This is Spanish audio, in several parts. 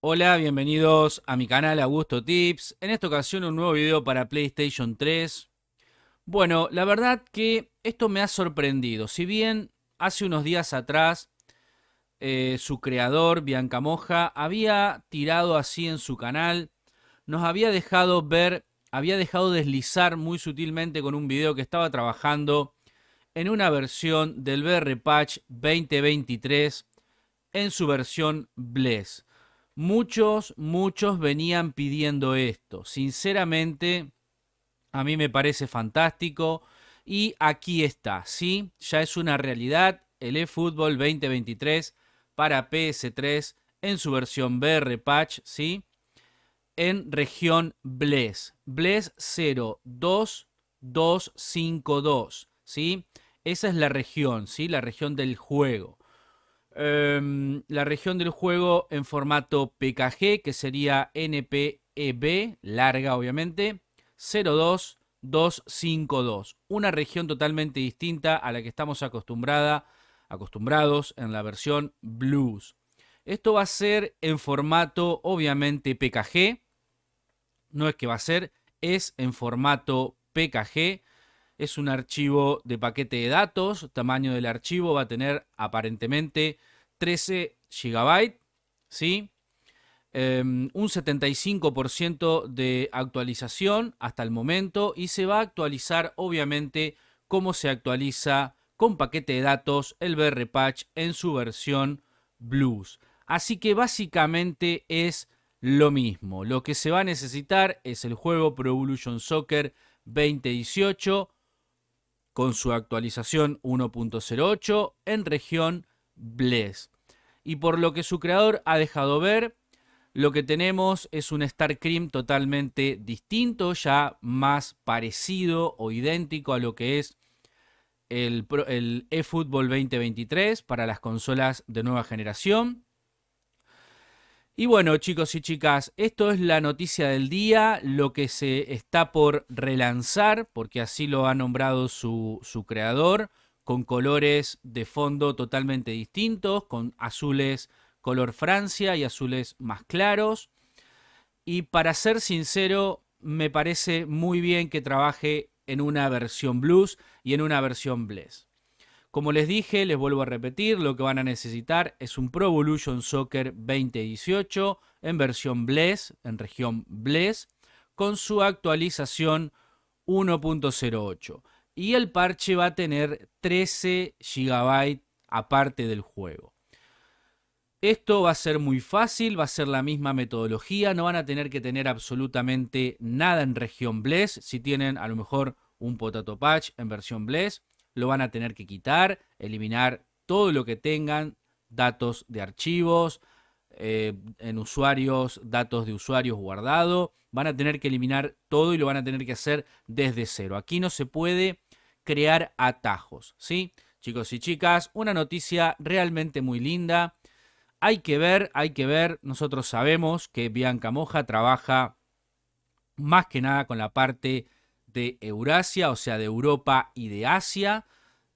Hola, bienvenidos a mi canal Augusto Tips. En esta ocasión un nuevo video para PlayStation 3. Bueno, la verdad que esto me ha sorprendido. Si bien hace unos días atrás eh, su creador, Bianca Moja, había tirado así en su canal, nos había dejado ver, había dejado deslizar muy sutilmente con un video que estaba trabajando en una versión del VR Patch 2023 en su versión Bless. Muchos, muchos venían pidiendo esto. Sinceramente, a mí me parece fantástico. Y aquí está, ¿sí? Ya es una realidad el eFootball 2023 para PS3 en su versión BR Patch, ¿sí? En región Bless. Bless 02252, ¿sí? Esa es la región, ¿sí? La región del juego. Em, la región del juego en formato PKG, que sería NPEB, larga obviamente, 02252. Una región totalmente distinta a la que estamos acostumbrada, acostumbrados en la versión Blues. Esto va a ser en formato obviamente PKG. No es que va a ser, es en formato PKG es un archivo de paquete de datos, tamaño del archivo va a tener aparentemente 13 GB, ¿sí? Em, un 75% de actualización hasta el momento y se va a actualizar obviamente como se actualiza con paquete de datos el BR Patch en su versión Blues. Así que básicamente es lo mismo. Lo que se va a necesitar es el juego Pro Evolution Soccer 2018 con su actualización 1.08 en región Bless. Y por lo que su creador ha dejado ver, lo que tenemos es un Starcream totalmente distinto, ya más parecido o idéntico a lo que es el, el eFootball 2023 para las consolas de nueva generación. Y bueno, chicos y chicas, esto es la noticia del día, lo que se está por relanzar, porque así lo ha nombrado su, creador, con colores de fondo totalmente distintos, con azules color Francia y azules más claros. Y para ser sincero, me parece muy bien que trabaje en una versión blues y en una versión blues. Como les dije, les vuelvo a repetir, lo que van a necesitar es un Pro Evolution Soccer 2018 en versión Bless, en región Bless, con su actualización 1.08. Y el parche va a tener 13 GB aparte del juego. Esto va a ser muy fácil, va a ser la misma metodología, no van a tener que tener absolutamente nada en región Bless, si tienen a lo mejor un Potato Patch en versión Bless lo van a tener que quitar, eliminar todo lo que tengan, datos de archivos, eh, en usuarios, datos de usuarios guardado, van a tener que eliminar todo y lo van a tener que hacer desde cero. Aquí no se puede crear atajos, ¿sí? Chicos y chicas, una noticia realmente muy linda. Hay que ver, hay que ver, nosotros sabemos que Bianca Moja trabaja más que nada con la parte de Eurasia, o sea, de Europa y de Asia.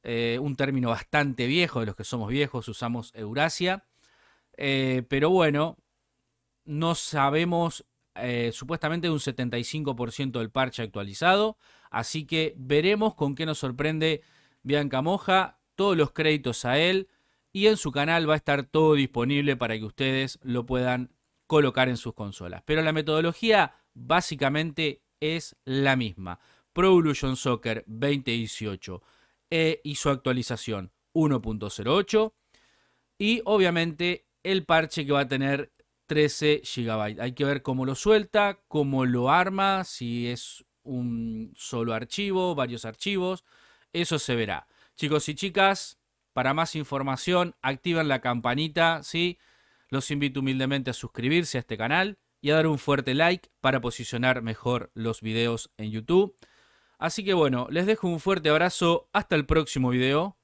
Eh, un término bastante viejo, de los que somos viejos usamos Eurasia. Eh, pero bueno, no sabemos eh, supuestamente un 75% del parche actualizado. Así que veremos con qué nos sorprende Bianca Moja. Todos los créditos a él. Y en su canal va a estar todo disponible para que ustedes lo puedan colocar en sus consolas. Pero la metodología básicamente es la misma. Pro Evolution Soccer 2018 e y su actualización 1.08 y obviamente el parche que va a tener 13 GB. Hay que ver cómo lo suelta, cómo lo arma, si es un solo archivo, varios archivos, eso se verá. Chicos y chicas, para más información, activen la campanita, ¿sí? Los invito humildemente a suscribirse a este canal y a dar un fuerte like para posicionar mejor los videos en YouTube. Así que bueno, les dejo un fuerte abrazo, hasta el próximo video.